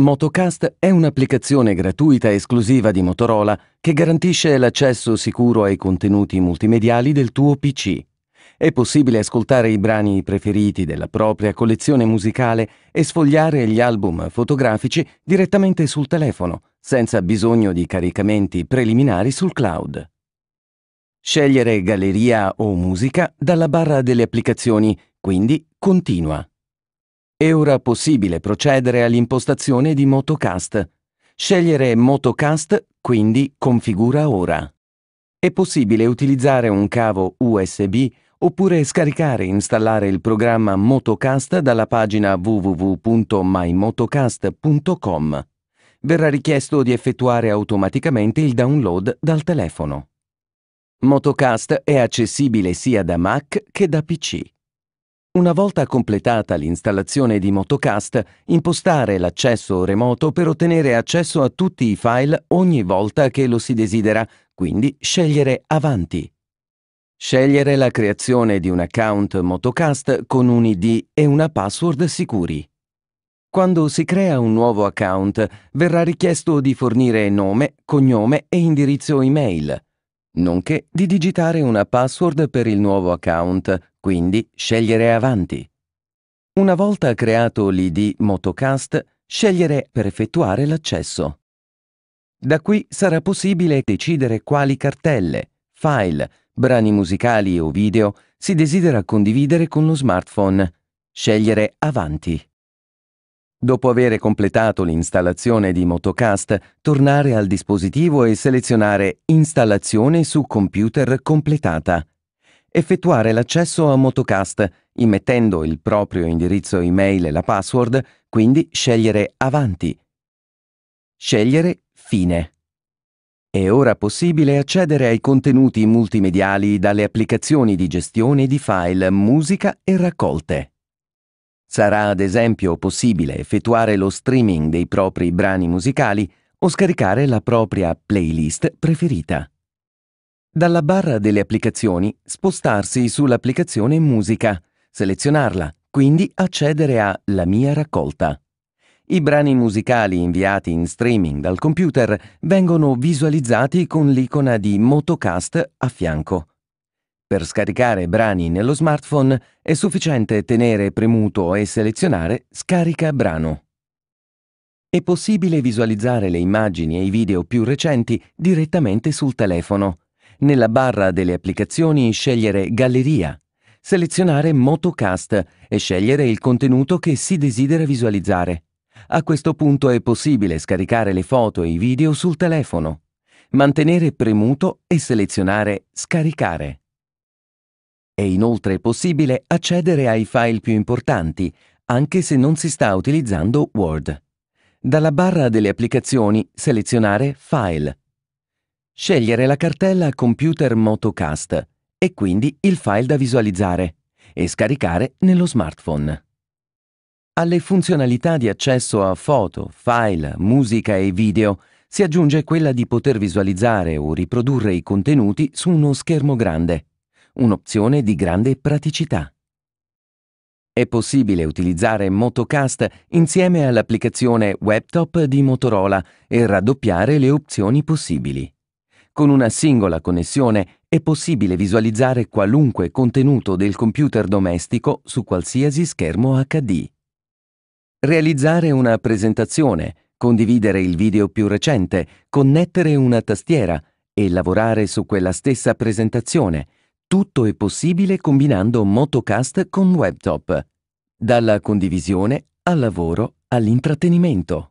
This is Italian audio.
Motocast è un'applicazione gratuita esclusiva di Motorola che garantisce l'accesso sicuro ai contenuti multimediali del tuo PC. È possibile ascoltare i brani preferiti della propria collezione musicale e sfogliare gli album fotografici direttamente sul telefono, senza bisogno di caricamenti preliminari sul cloud. Scegliere galleria o musica dalla barra delle applicazioni, quindi continua. È ora possibile procedere all'impostazione di Motocast. Scegliere Motocast, quindi Configura ora. È possibile utilizzare un cavo USB oppure scaricare e installare il programma Motocast dalla pagina www.mymotocast.com. Verrà richiesto di effettuare automaticamente il download dal telefono. Motocast è accessibile sia da Mac che da PC. Una volta completata l'installazione di Motocast, impostare l'accesso remoto per ottenere accesso a tutti i file ogni volta che lo si desidera, quindi scegliere Avanti. Scegliere la creazione di un account Motocast con un ID e una password sicuri. Quando si crea un nuovo account, verrà richiesto di fornire nome, cognome e indirizzo email nonché di digitare una password per il nuovo account, quindi scegliere avanti. Una volta creato l'ID Motocast, scegliere per effettuare l'accesso. Da qui sarà possibile decidere quali cartelle, file, brani musicali o video si desidera condividere con lo smartphone. Scegliere avanti. Dopo aver completato l'installazione di Motocast, tornare al dispositivo e selezionare Installazione su computer completata. Effettuare l'accesso a Motocast immettendo il proprio indirizzo email e la password, quindi scegliere Avanti. Scegliere Fine. È ora possibile accedere ai contenuti multimediali dalle applicazioni di gestione di file, musica e raccolte. Sarà ad esempio possibile effettuare lo streaming dei propri brani musicali o scaricare la propria playlist preferita. Dalla barra delle applicazioni spostarsi sull'applicazione Musica, selezionarla, quindi accedere a La mia raccolta. I brani musicali inviati in streaming dal computer vengono visualizzati con l'icona di Motocast a fianco. Per scaricare brani nello smartphone è sufficiente tenere premuto e selezionare Scarica brano. È possibile visualizzare le immagini e i video più recenti direttamente sul telefono. Nella barra delle applicazioni scegliere Galleria, selezionare Motocast e scegliere il contenuto che si desidera visualizzare. A questo punto è possibile scaricare le foto e i video sul telefono. Mantenere premuto e selezionare Scaricare. È inoltre possibile accedere ai file più importanti, anche se non si sta utilizzando Word. Dalla barra delle applicazioni selezionare File. Scegliere la cartella Computer Motocast e quindi il file da visualizzare e scaricare nello smartphone. Alle funzionalità di accesso a foto, file, musica e video si aggiunge quella di poter visualizzare o riprodurre i contenuti su uno schermo grande un'opzione di grande praticità. È possibile utilizzare Motocast insieme all'applicazione Webtop di Motorola e raddoppiare le opzioni possibili. Con una singola connessione è possibile visualizzare qualunque contenuto del computer domestico su qualsiasi schermo HD. Realizzare una presentazione, condividere il video più recente, connettere una tastiera e lavorare su quella stessa presentazione – tutto è possibile combinando Motocast con Webtop. Dalla condivisione al lavoro all'intrattenimento.